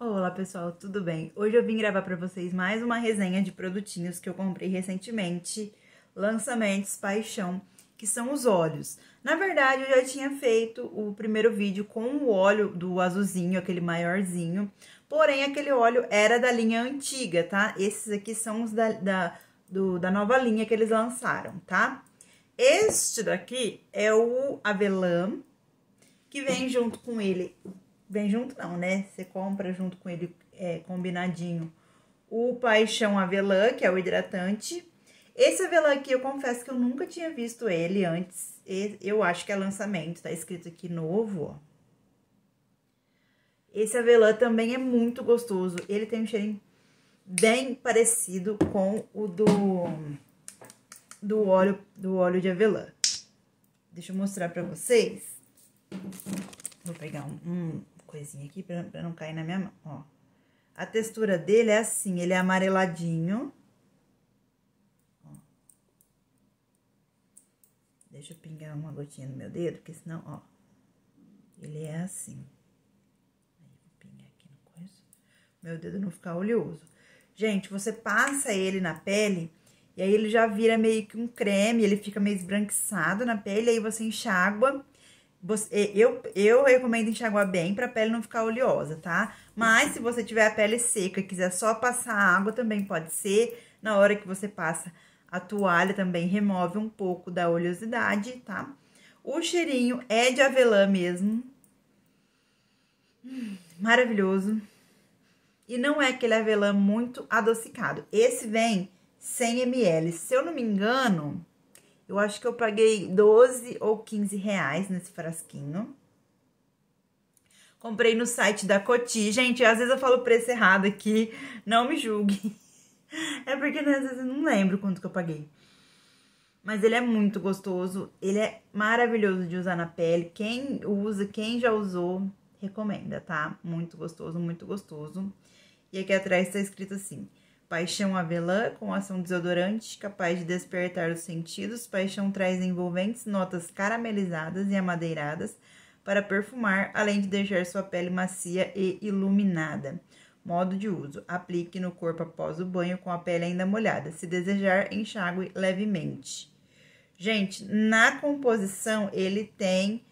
Olá pessoal, tudo bem? Hoje eu vim gravar para vocês mais uma resenha de produtinhos que eu comprei recentemente, Lançamentos Paixão, que são os óleos. Na verdade, eu já tinha feito o primeiro vídeo com o óleo do azulzinho, aquele maiorzinho, porém aquele óleo era da linha antiga, tá? Esses aqui são os da, da, do, da nova linha que eles lançaram, tá? Este daqui é o avelã, que vem junto com ele Vem junto não, né? Você compra junto com ele é, combinadinho o Paixão Avelã, que é o hidratante. Esse avelã aqui, eu confesso que eu nunca tinha visto ele antes. Eu acho que é lançamento, tá escrito aqui novo, ó. Esse avelã também é muito gostoso. Ele tem um cheirinho bem parecido com o do, do, óleo, do óleo de avelã. Deixa eu mostrar pra vocês. Vou pegar um, um coisinha aqui pra, pra, não cair na minha mão, ó. A textura dele é assim, ele é amareladinho. Ó. Deixa eu pingar uma gotinha no meu dedo, porque senão, ó, ele é assim. Meu dedo não ficar oleoso. Gente, você passa ele na pele... E aí ele já vira meio que um creme, ele fica meio esbranquiçado na pele, aí você enxágua você, eu, eu recomendo enxaguar bem para a pele não ficar oleosa, tá? Mas se você tiver a pele seca e quiser só passar água, também pode ser. Na hora que você passa a toalha, também remove um pouco da oleosidade, tá? O cheirinho é de avelã mesmo. Hum, maravilhoso. E não é aquele avelã muito adocicado. Esse vem 100 ml. Se eu não me engano, eu acho que eu paguei 12 ou 15 reais nesse frasquinho. Comprei no site da Coti. Gente, às vezes eu falo o preço errado aqui, não me julgue. É porque né, às vezes eu não lembro quanto que eu paguei. Mas ele é muito gostoso, ele é maravilhoso de usar na pele. Quem usa, quem já usou, recomenda, tá? Muito gostoso, muito gostoso. E aqui atrás tá escrito assim: Paixão avelã com ação desodorante, capaz de despertar os sentidos. Paixão traz envolventes notas caramelizadas e amadeiradas para perfumar, além de deixar sua pele macia e iluminada. Modo de uso: aplique no corpo após o banho com a pele ainda molhada. Se desejar, enxague levemente. Gente, na composição ele tem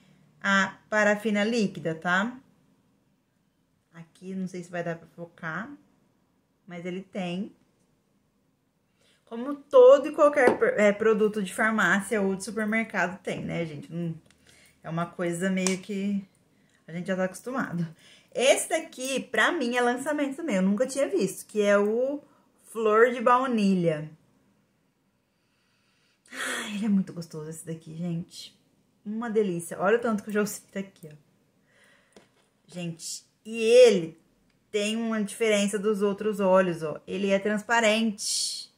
a parafina líquida, tá? Aqui não sei se vai dar para focar mas ele tem. Como todo e qualquer é, produto de farmácia ou de supermercado tem, né, gente? Hum, é uma coisa meio que a gente já tá acostumado. Esse daqui, pra mim, é lançamento também. Eu nunca tinha visto, que é o Flor de Baunilha. Ai, ele é muito gostoso esse daqui, gente. Uma delícia. Olha o tanto que eu já usei daqui, ó. Gente, e ele tem uma diferença dos outros olhos, ó. Ele é transparente.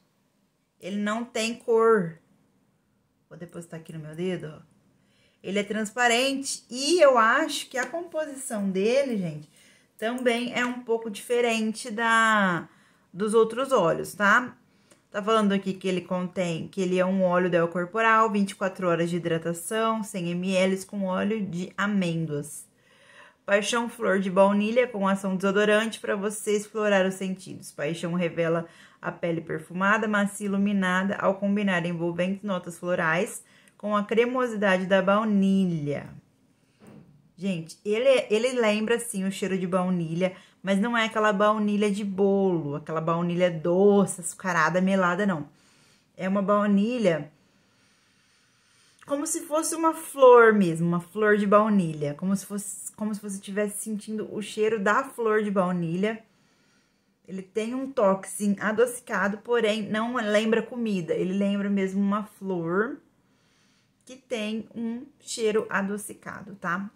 Ele não tem cor. Vou depositar aqui no meu dedo, ó. Ele é transparente e eu acho que a composição dele, gente, também é um pouco diferente da dos outros olhos, tá? Tá falando aqui que ele contém, que ele é um óleo del corporal, 24 horas de hidratação, 100 ml com óleo de amêndoas. Paixão flor de baunilha com ação desodorante para você explorar os sentidos. Paixão revela a pele perfumada, macia iluminada ao combinar envolventes notas florais com a cremosidade da baunilha. Gente, ele, ele lembra sim o cheiro de baunilha, mas não é aquela baunilha de bolo, aquela baunilha doce, açucarada, melada, não. É uma baunilha como se fosse uma flor mesmo, uma flor de baunilha, como se fosse como se você estivesse sentindo o cheiro da flor de baunilha. Ele tem um toque sim, adocicado, porém não lembra comida, ele lembra mesmo uma flor que tem um cheiro adocicado, tá?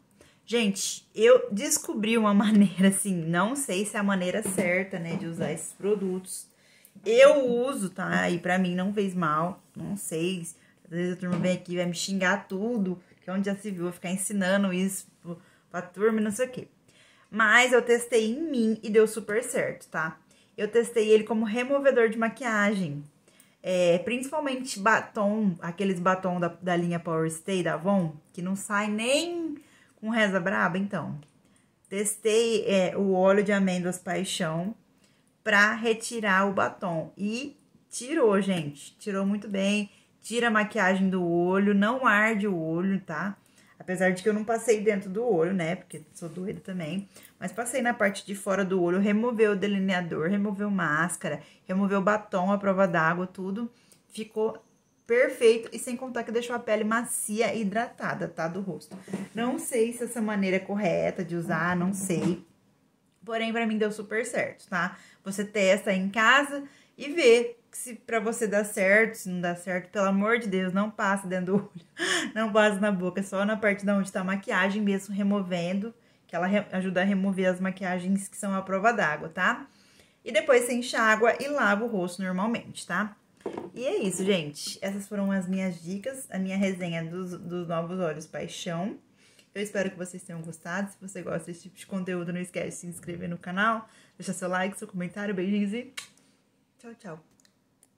Gente, eu descobri uma maneira assim, não sei se é a maneira certa, né, de usar esses produtos. Eu uso, tá? E para mim não fez mal, não sei às vezes a turma vem aqui e vai me xingar tudo, que é onde já se viu, eu ficar ensinando isso pra turma e não sei o quê. Mas eu testei em mim e deu super certo, tá? Eu testei ele como removedor de maquiagem. É, principalmente batom, aqueles batom da, da linha Power Stay da Avon, que não sai nem com reza braba, então. Testei é, o óleo de amêndoas paixão pra retirar o batom. E tirou, gente. Tirou muito bem tira a maquiagem do olho, não arde o olho, tá? Apesar de que eu não passei dentro do olho, né? Porque sou doida também. Mas passei na parte de fora do olho, removeu o delineador, removeu máscara, removeu batom, a prova d'água, tudo. Ficou perfeito e sem contar que deixou a pele macia e hidratada, tá? Do rosto. Não sei se essa maneira é correta de usar, não sei. Porém, pra mim deu super certo, tá? Você testa em casa e vê que se para você dar certo, se não dá certo, pelo amor de Deus, não passa dentro do olho, não passa na boca, só na parte da onde tá a maquiagem mesmo, removendo, que ela ajuda a remover as maquiagens que são à prova d'água, tá? E depois você enxágua e lava o rosto normalmente, tá? E é isso, gente. Essas foram as minhas dicas, a minha resenha dos, dos Novos Olhos Paixão. Eu espero que vocês tenham gostado. Se você gosta desse tipo de conteúdo, não esquece de se inscrever no canal, deixar seu like, seu comentário. Beijinhos e tchau, tchau.